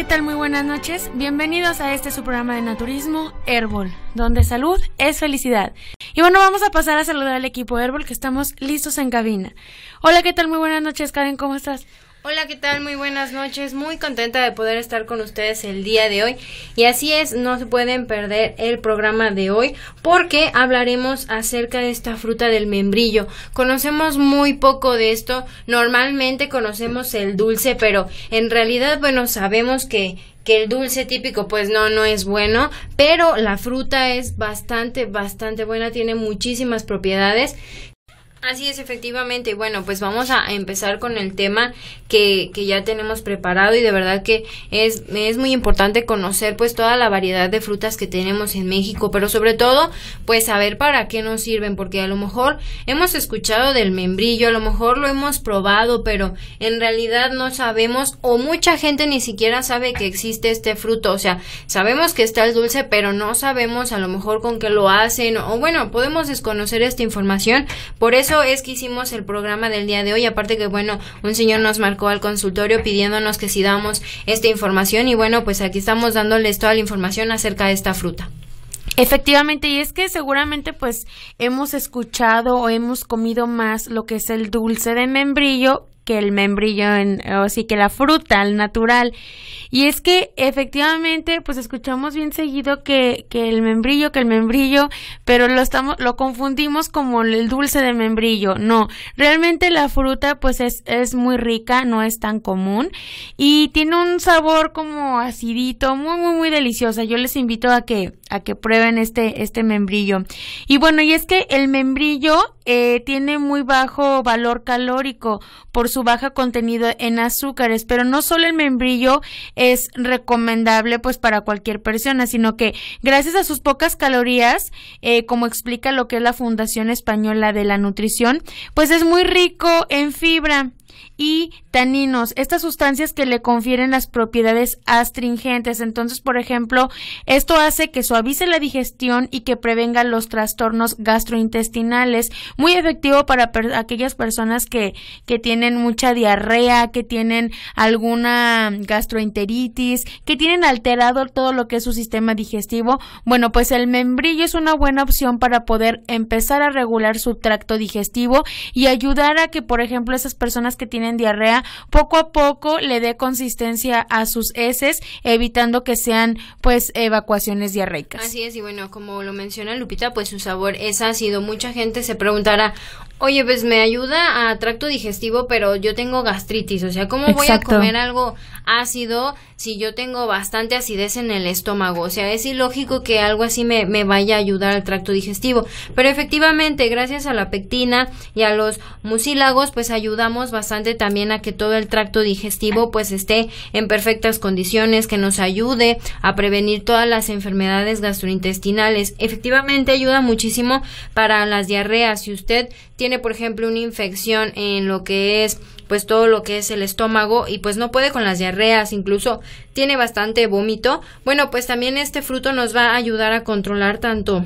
¿qué tal? Muy buenas noches. Bienvenidos a este su programa de naturismo, Herbol, donde salud es felicidad. Y bueno, vamos a pasar a saludar al equipo Herbol que estamos listos en cabina. Hola, ¿qué tal? Muy buenas noches, Karen, ¿cómo estás? Hola, ¿qué tal? Muy buenas noches. Muy contenta de poder estar con ustedes el día de hoy. Y así es, no se pueden perder el programa de hoy porque hablaremos acerca de esta fruta del membrillo. Conocemos muy poco de esto. Normalmente conocemos el dulce, pero en realidad, bueno, sabemos que que el dulce típico pues no no es bueno, pero la fruta es bastante bastante buena, tiene muchísimas propiedades Así es, efectivamente. Bueno, pues vamos a empezar con el tema que, que ya tenemos preparado y de verdad que es, es, muy importante conocer pues toda la variedad de frutas que tenemos en México, pero sobre todo pues saber para qué nos sirven, porque a lo mejor hemos escuchado del membrillo, a lo mejor lo hemos probado, pero en realidad no sabemos o mucha gente ni siquiera sabe que existe este fruto, o sea, sabemos que está el dulce, pero no sabemos a lo mejor con qué lo hacen o bueno, podemos desconocer esta información, por eso eso es que hicimos el programa del día de hoy. Aparte que, bueno, un señor nos marcó al consultorio pidiéndonos que si damos esta información y bueno, pues aquí estamos dándoles toda la información acerca de esta fruta. Efectivamente, y es que seguramente pues hemos escuchado o hemos comido más lo que es el dulce de membrillo que el membrillo en, o sí que la fruta, al natural. Y es que efectivamente, pues escuchamos bien seguido que, que el membrillo, que el membrillo, pero lo estamos, lo confundimos como el dulce de membrillo. No, realmente la fruta pues es, es muy rica, no es tan común y tiene un sabor como acidito, muy, muy, muy deliciosa. Yo les invito a que a que prueben este, este membrillo. Y bueno, y es que el membrillo eh, tiene muy bajo valor calórico por su baja contenido en azúcares, pero no solo el membrillo es recomendable pues para cualquier persona, sino que gracias a sus pocas calorías, eh, como explica lo que es la Fundación Española de la Nutrición, pues es muy rico en fibra y taninos, estas sustancias que le confieren las propiedades astringentes. Entonces, por ejemplo, esto hace que suavice la digestión y que prevenga los trastornos gastrointestinales. Muy efectivo para aquellas personas que, que tienen mucha diarrea, que tienen alguna gastroenteritis, que tienen alterado todo lo que es su sistema digestivo. Bueno, pues el membrillo es una buena opción para poder empezar a regular su tracto digestivo y ayudar a que, por ejemplo, esas personas que tienen diarrea, poco a poco le dé consistencia a sus heces, evitando que sean pues evacuaciones diarreicas. Así es, y bueno, como lo menciona Lupita, pues su sabor es ácido. Mucha gente se preguntará, oye, pues me ayuda a tracto digestivo, pero yo tengo gastritis, o sea, ¿cómo voy a comer algo ácido si yo tengo bastante acidez en el estómago? O sea, es ilógico que algo así me, me vaya a ayudar al tracto digestivo, pero efectivamente, gracias a la pectina y a los mucílagos, pues ayudamos bastante también a que todo el tracto digestivo pues esté en perfectas condiciones, que nos ayude a prevenir todas las enfermedades gastrointestinales. Efectivamente ayuda muchísimo para las diarreas. Si usted tiene por ejemplo una infección en lo que es pues todo lo que es el estómago y pues no puede con las diarreas, incluso tiene bastante vómito, bueno pues también este fruto nos va a ayudar a controlar tanto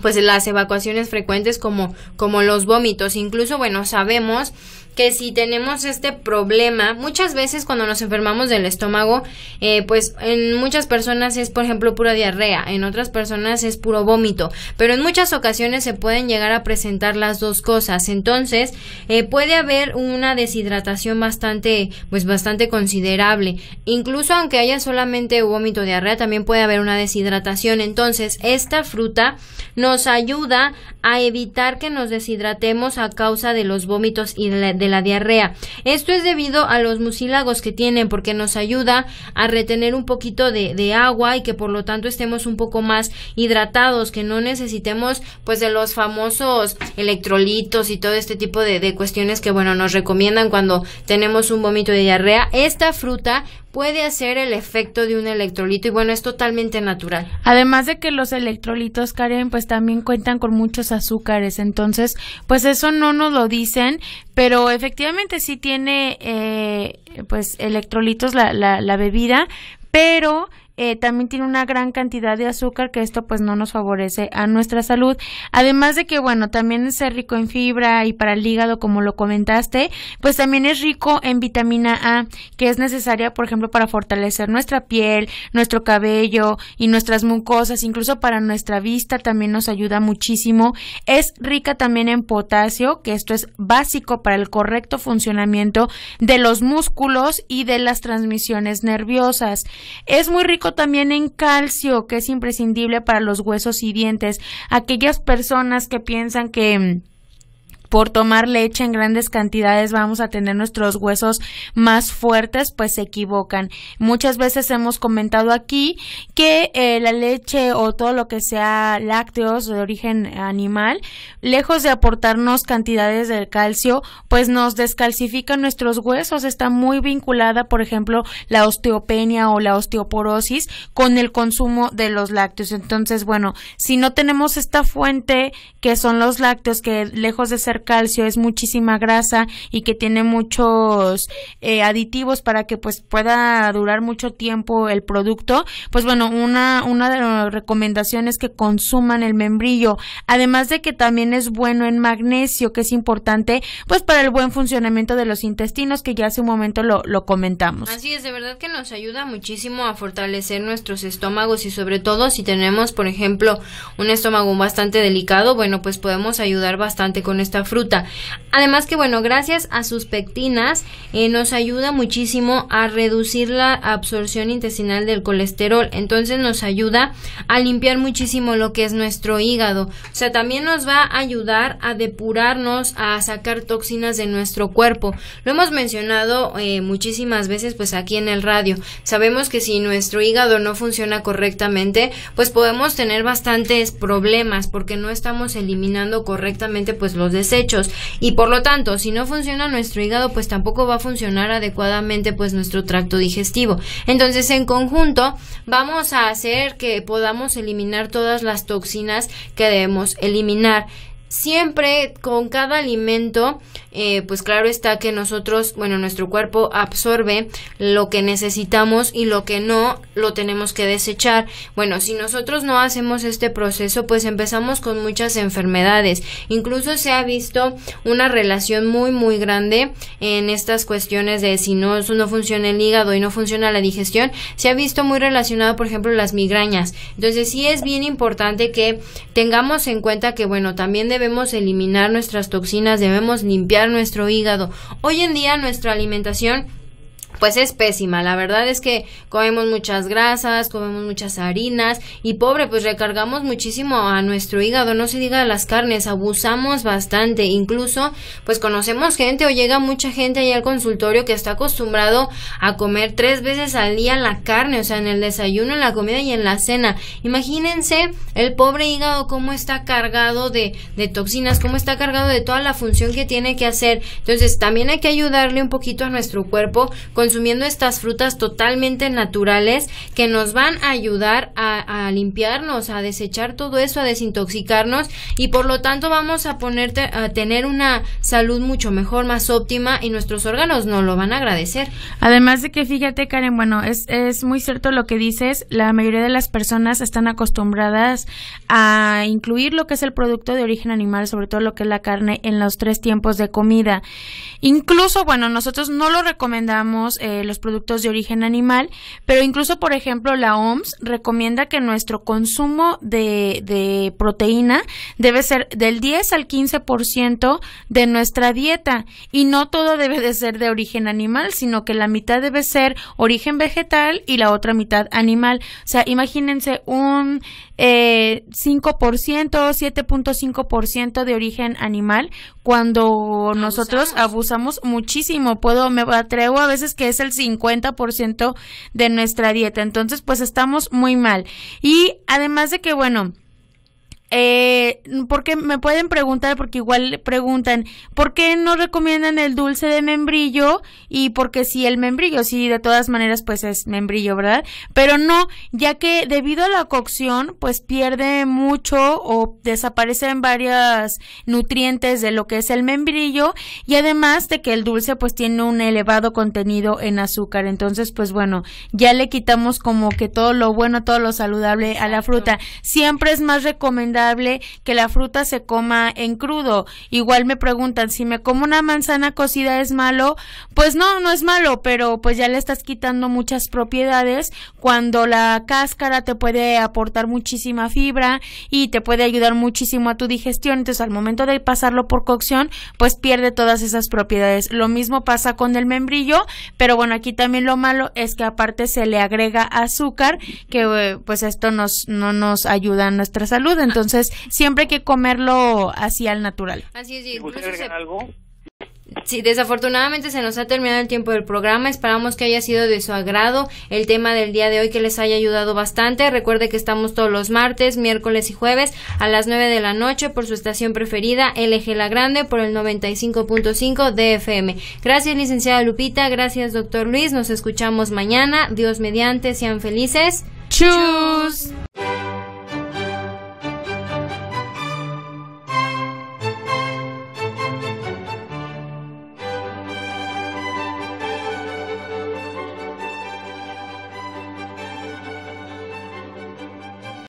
pues las evacuaciones frecuentes como como los vómitos. Incluso bueno sabemos que si tenemos este problema, muchas veces cuando nos enfermamos del estómago, eh, pues en muchas personas es, por ejemplo, pura diarrea, en otras personas es puro vómito, pero en muchas ocasiones se pueden llegar a presentar las dos cosas. Entonces, eh, puede haber una deshidratación bastante, pues bastante considerable. Incluso aunque haya solamente vómito diarrea, también puede haber una deshidratación. Entonces, esta fruta nos ayuda a evitar que nos deshidratemos a causa de los vómitos y de la diarrea. Esto es debido a los mucílagos que tienen porque nos ayuda a retener un poquito de, agua y que por lo tanto estemos un poco más hidratados, que no necesitemos pues de los famosos electrolitos y todo este tipo de, de cuestiones que bueno nos recomiendan cuando tenemos un vómito de diarrea. Esta fruta puede hacer el efecto de un electrolito y bueno, es totalmente natural. Además de que los electrolitos, Karen, pues también cuentan con muchos azúcares, entonces, pues eso no nos lo dicen, pero efectivamente sí tiene, eh, pues, electrolitos la, la, la bebida, pero eh, también tiene una gran cantidad de azúcar que esto pues no nos favorece a nuestra salud. Además de que bueno, también es rico en fibra y para el hígado como lo comentaste, pues también es rico en vitamina A que es necesaria por ejemplo para fortalecer nuestra piel, nuestro cabello y nuestras mucosas, incluso para nuestra vista también nos ayuda muchísimo. Es rica también en potasio, que esto es básico para el correcto funcionamiento de los músculos y de las transmisiones nerviosas. Es muy rico también en calcio, que es imprescindible para los huesos y dientes. Aquellas personas que piensan que mm, por tomar leche en grandes cantidades vamos a tener nuestros huesos más fuertes, pues se equivocan. Muchas veces hemos comentado aquí que eh, la leche o todo lo que sea lácteos de origen animal, lejos de aportarnos cantidades de calcio, pues nos descalcifican nuestros huesos. Está muy vinculada, por ejemplo, la osteopenia o la osteoporosis con el consumo de los lácteos. Entonces, bueno, si no tenemos esta fuente que son los lácteos que lejos de ser calcio, es muchísima grasa y que tiene muchos eh, aditivos para que pues pueda durar mucho tiempo el producto, pues bueno, una, una de las recomendaciones que consuman el membrillo, además de que también es bueno en magnesio, que es importante pues para el buen funcionamiento de los intestinos, que ya hace un momento lo, lo comentamos. Así es, de verdad que nos ayuda muchísimo a fortalecer nuestros estómagos y sobre todo si tenemos, por ejemplo, un estómago bastante delicado, bueno, pues podemos ayudar bastante con esta fruta. Además que bueno, gracias a sus pectinas eh, nos ayuda muchísimo a reducir la absorción intestinal del colesterol. Entonces nos ayuda a limpiar muchísimo lo que es nuestro hígado. O sea, también nos va a ayudar a depurarnos, a sacar toxinas de nuestro cuerpo. Lo hemos mencionado eh, muchísimas veces pues aquí en el radio. Sabemos que si nuestro hígado no funciona correctamente, pues podemos tener bastantes problemas porque no estamos eliminando correctamente pues los deseos hechos y por lo tanto si no funciona nuestro hígado pues tampoco va a funcionar adecuadamente pues nuestro tracto digestivo. Entonces en conjunto vamos a hacer que podamos eliminar todas las toxinas que debemos eliminar siempre con cada alimento, eh, pues claro está que nosotros, bueno, nuestro cuerpo absorbe lo que necesitamos y lo que no lo tenemos que desechar. Bueno, si nosotros no hacemos este proceso, pues empezamos con muchas enfermedades. Incluso se ha visto una relación muy, muy grande en estas cuestiones de si no, no funciona el hígado y no funciona la digestión. Se ha visto muy relacionado, por ejemplo, las migrañas. Entonces sí es bien importante que tengamos en cuenta que, bueno, también de debemos eliminar nuestras toxinas, debemos limpiar nuestro hígado. Hoy en día nuestra alimentación pues es pésima. La verdad es que comemos muchas grasas, comemos muchas harinas y pobre, pues recargamos muchísimo a nuestro hígado, no se diga las carnes, abusamos bastante. Incluso, pues conocemos gente o llega mucha gente ahí al consultorio que está acostumbrado a comer tres veces al día la carne, o sea, en el desayuno, en la comida y en la cena. Imagínense el pobre hígado cómo está cargado de, toxinas, cómo está cargado de toda la función que tiene que hacer. Entonces, también hay que ayudarle un poquito a nuestro cuerpo con consumiendo estas frutas totalmente naturales que nos van a ayudar a, limpiarnos, a desechar todo eso, a desintoxicarnos y por lo tanto vamos a, ponerte, a tener una salud mucho mejor, más óptima y nuestros órganos nos lo van a agradecer. Además de que fíjate Karen, bueno, es, es muy cierto lo que dices, la mayoría de las personas están acostumbradas a incluir lo que es el producto de origen animal, sobre todo lo que es la carne, en los tres tiempos de comida. Incluso, bueno, nosotros no lo recomendamos eh, los productos de origen animal, pero incluso, por ejemplo, la OMS recomienda que nuestro consumo de, de proteína debe ser del 10 al 15% de nuestra dieta y no todo debe de ser de origen animal, sino que la mitad debe ser origen vegetal y la otra mitad animal. O sea, imagínense un eh, 5%, 7.5% de origen animal cuando nosotros abusamos. muchísimo. Puedo, me atrevo a veces que es el 50% de nuestra dieta. Entonces, pues estamos muy mal. Y además de que, bueno, eh, porque me pueden preguntar, porque igual preguntan, ¿por qué no recomiendan el dulce de membrillo? Y porque si el membrillo, sí, de todas maneras, pues es membrillo, ¿verdad? Pero no, ya que debido a la cocción, pues pierde mucho o desaparecen varias nutrientes de lo que es el membrillo y además de que el dulce pues tiene un elevado contenido en azúcar. Entonces, pues bueno, ya le quitamos como que todo lo bueno, todo lo saludable a la fruta. Siempre es más recomendable que la fruta se coma en crudo. Igual me preguntan si me como una manzana cocida es malo. Pues no, no es malo, pero pues ya le estás quitando muchas propiedades cuando la cáscara te puede aportar muchísima fibra y te puede ayudar muchísimo a tu digestión. Entonces al momento de pasarlo por cocción, pues pierde todas esas propiedades. Lo mismo pasa con el membrillo, pero bueno, aquí también lo malo es que aparte se le agrega azúcar, que eh, pues esto nos, no nos ayuda a nuestra salud. Entonces, entonces, siempre hay que comerlo así al natural. Así es, incluso se... algo? Sí, desafortunadamente se nos ha terminado el tiempo del programa. Esperamos que haya sido de su agrado el tema del día de hoy, que les haya ayudado bastante. Recuerde que estamos todos los martes, miércoles y jueves a las 9 de la noche por su estación preferida, LG La Grande, por el 95.5 DFM. Gracias, licenciada Lupita. Gracias, doctor Luis. Nos escuchamos mañana. Dios mediante, sean felices. Chus.